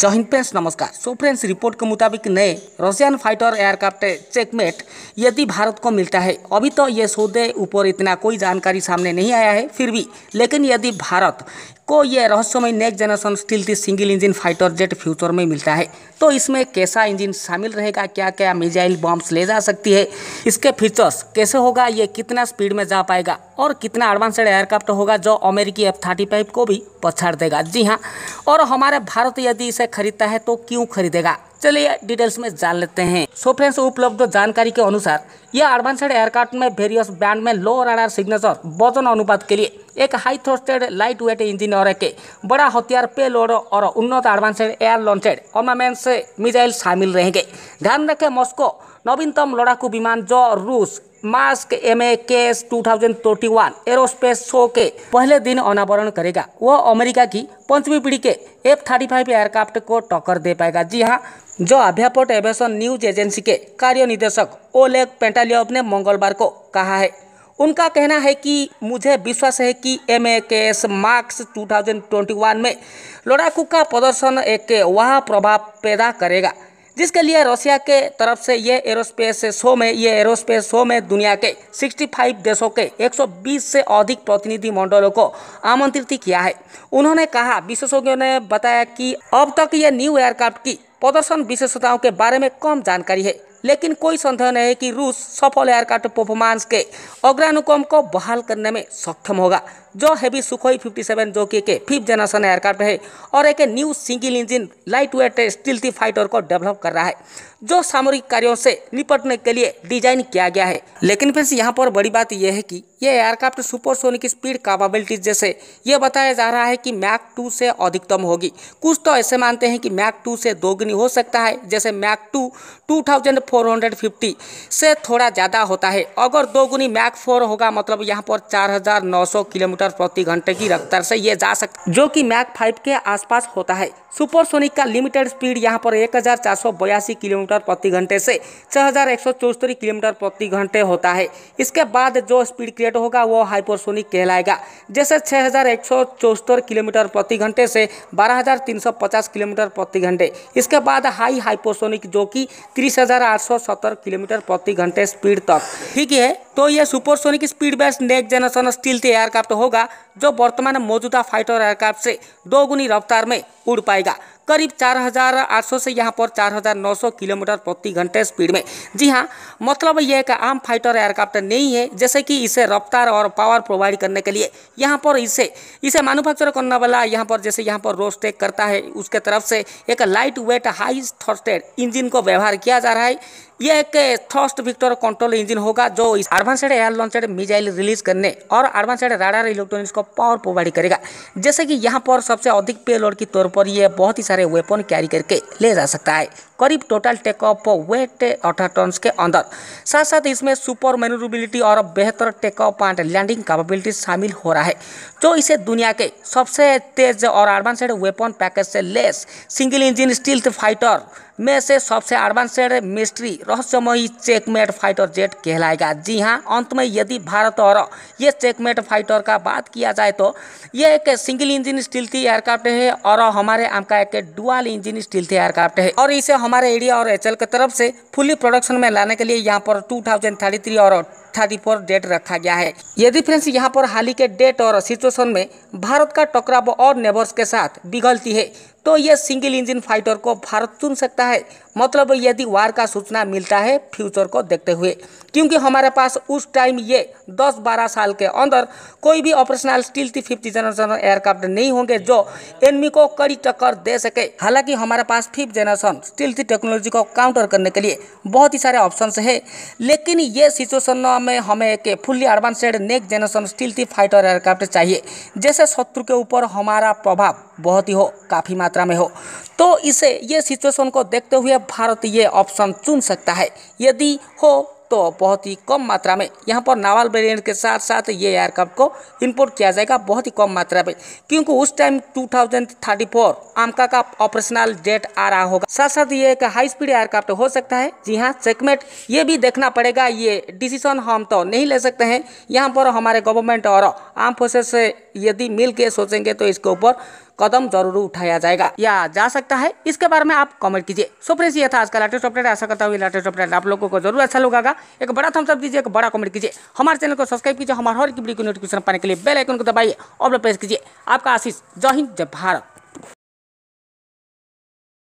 जय हिंद फ्रेंड्स नमस्कार so friends report के मुताबिक नए रशियन फाइटर एयरक्राफ्ट चेकमेट यदि भारत को मिलता है अभी तो ये सौदे ऊपर इतना कोई जानकारी सामने नहीं आया है फिर भी लेकिन यदि भारत को यह रहस्यमय next generation stealthy single engine fighter jet future में मिलता है तो इसमें कैसा इंजन शामिल रहेगा क्या क्या मिजाइल बॉम्ब्स ले जा सकती है इसके फीचर्स कैसे होगा ये कितना स्पीड में जा पाएगा और कितना एडवांसड एयरक्राफ्ट होगा जो अमेरिकी एफ थर्टी फाइव को भी पछाड़ देगा जी हाँ और हमारे भारत यदि इसे खरीदता है तो क्यों खरीदेगा चलिए डिटेल्स में जान लेते हैं सो फ्रेंड्स उपलब्ध जानकारी के अनुसार यह एडवांसड एयरक्राफ्ट में वेरियस ब्रांड में लो रडार सिग्नेचर वजन अनुपात के लिए एक high thrusted light weight engine और एक बड़ा हथियार पे लोड और उन्नत advanced air launched armaments missile शामिल रहेंगे ध्यान रखें मॉस्को नवीनतम लड़ाकू विमान जो रूस mask M A K S two thousand thirty one aerospace show के पहले दिन अनावरण करेगा वह अमेरिका की पंचमी पीढ़ी के एफ थर्टी फाइव एयरक्राफ्ट को टक्कर दे पाएगा जी हाँ जो अभ्यापोट एवेशन न्यूज एजेंसी के कार्य निदेशक ओलेग पेंटालियोव ने मंगलवार को कहा है उनका कहना है कि मुझे विश्वास है कि M A K S marks 2021 में लड़ाकू का प्रदर्शन एक वह प्रभाव पैदा करेगा जिसके लिए रशिया के तरफ से यह एरोस्पेस शो में ये एरोस्पेस शो में दुनिया के 65 देशों के 120 से अधिक प्रतिनिधि मंडलों को आमंत्रित किया है उन्होंने कहा विशेषज्ञों ने बताया कि अब तक ये न्यू एयरक्राफ्ट की प्रदर्शन विशेषताओं के बारे में कम जानकारी है लेकिन कोई संदेह नहीं है कि रूस सफल एयरक्राफ्ट परफॉर्मेंस के अग्रानुक्रम को बहाल करने में सक्षम होगा जो हैवी सुखोई 57 जो कि एक फिफ्थ जनरेशन एयरक्राफ्ट है और एक new single engine light weight stealthy fighter को डेवलप कर रहा है जो सामरिक कार्यों से निपटने के लिए डिजाइन किया गया है लेकिन फिर यहाँ पर बड़ी बात यह है कि यह एयरक्राफ्ट सुपरसोनिक स्पीड कैपेबिलिटीज जैसे यह बताया जा रहा है कि मैक टू से अधिकतम होगी कुछ तो ऐसे मानते हैं कि मैक टू से दोगुनी हो सकता है जैसे मैक टू 2450 से थोड़ा ज़्यादा होता है अगर दोगुनी मैक फोर होगा मतलब यहाँ पर 4900 किलोमीटर प्रति घंटे की रफ्तार से ये जा सकता जो कि मैक फाइव के आसपास होता है सुपरसोनिक का लिमिटेड स्पीड यहाँ पर एक किलोमीटर प्रति घंटे से छः किलोमीटर प्रति घंटे होता है इसके बाद जो स्पीड जेट होगा वो हाइपरसोनिक कहलाएगा जैसे छः किलोमीटर प्रति घंटे से 12,350 किलोमीटर प्रति घंटे इसके बाद हाई हाइपरसोनिक जो कि 30,870 किलोमीटर प्रति घंटे स्पीड तक ठीक है तो यह supersonic speed best next generation stealth aircraft होगा जो वर्तमान मौजूदा फाइटर एयरक्राफ्ट से दोगुनी रफ्तार में उड़ पाएगा करीब 4,800 से यहाँ पर 4,900 किलोमीटर प्रति घंटे स्पीड में जी हाँ मतलब यह एक आम फाइटर एयरक्राफ्ट नहीं है जैसे कि इसे रफ्तार और पावर प्रोवाइड करने के लिए यहाँ पर इसे इसे मैनुफैक्चर करने वाला यहाँ पर जैसे यहाँ पर रोस्टेक करता है उसके तरफ से एक light weight high thrusted engine को व्यवहार किया जा रहा है यह एक थर्स्ट विक्टर कंट्रोल इंजन होगा जो इस advanced air launched missile release करने और एडवांसड राडार इलेक्ट्रॉनिक्स को पावर प्रोवाइड करेगा जैसे कि यहाँ पर सबसे अधिक पेलोड के तौर पर यह बहुत ही सारे वेपन कैरी करके ले जा सकता है करीब टोटल टेक ऑफ वेट अठारह टन के अंदर साथ साथ इसमें सुपर मेनोरेबिलिटी और बेहतर take off and landing capability शामिल हो रहा है जो इसे दुनिया के सबसे तेज और एडवांसड वेपन पैकेज से लेस सिंगल इंजन स्टील्थ फाइटर में से सबसे एडवांसड मिस्ट्री रहस्यमयी चेकमेट फाइटर जेट कहलाएगा जी हाँ अंत में यदि भारत और ये चेकमेट फाइटर का बात किया जाए तो यह एक सिंगल इंजन थी एयरक्राफ्ट है और हमारे आम का एक डुअल इंजन स्टील्थी एयरक्राफ्ट है और इसे हमारे एरिया और एचएल की तरफ से फुली प्रोडक्शन में लाने के लिए यहाँ पर टू थाउजेंड थर्टी थ्री और थर्टी फोर डेट रखा गया है यदि फ्रेंड्स यहाँ पर हाल ही के डेट और सिचुएशन में भारत का टकराव और नेबर्स के साथ बिगड़ती है तो यह सिंगल इंजन फाइटर को भारत चुन सकता है मतलब यदि वार का सूचना मिलता है फ्यूचर को देखते हुए क्योंकि हमारे पास उस टाइम ये 10-12 साल के अंदर कोई भी operational stealthy fifth generation aircraft नहीं होंगे जो एनमी को कड़ी टक्कर दे सके हालांकि हमारे पास fifth generation stealthy technology को काउंटर करने के लिए बहुत ही सारे ऑप्शन है लेकिन ये सिचुएशन में हमें एक fully advanced next generation stealthy fighter aircraft चाहिए जैसे शत्रु के ऊपर हमारा प्रभाव बहुत ही हो काफ़ी मात्रा में हो तो इसे ये सिचुएशन को देखते हुए भारत ये ऑप्शन चुन सकता है यदि हो तो बहुत ही कम मात्रा में यहाँ पर नावल वेरियंट के साथ साथ ये एयरक्राफ्ट को इंपोर्ट किया जाएगा बहुत ही कम मात्रा में क्योंकि उस टाइम 2034 आमका का ऑपरेशनल डेट आ रहा होगा साथ साथ ये एक हाई स्पीड एयरक्राफ्ट हो सकता है जी हाँ चेकमेट ये भी देखना पड़ेगा ये डिसीजन हम तो नहीं ले सकते हैं यहाँ पर हमारे गवर्नमेंट और आर्म फोर्सेस से यदि मिल के सोचेंगे तो इसके ऊपर कदम जरूर उठाया जाएगा या जा सकता है इसके बारे में आप कमेंट कीजिए सो फ्रेंड्स ये था आज का लेटेस्ट अपडेट ऐसा करता हुआ लेटेस्ट अपडेट आप लोगों को जरूर अच्छा लगेगा एक बड़ा थम्सअप दीजिए एक बड़ा कमेंट कीजिए हमारे चैनल को सब्सक्राइब कीजिए हमारे हर वीडियो को नोटिफिकेशन पाने के लिए बेल आइकन को दबाइए और प्रेस कीजिए आपका आशीष जय हिंद जय भारत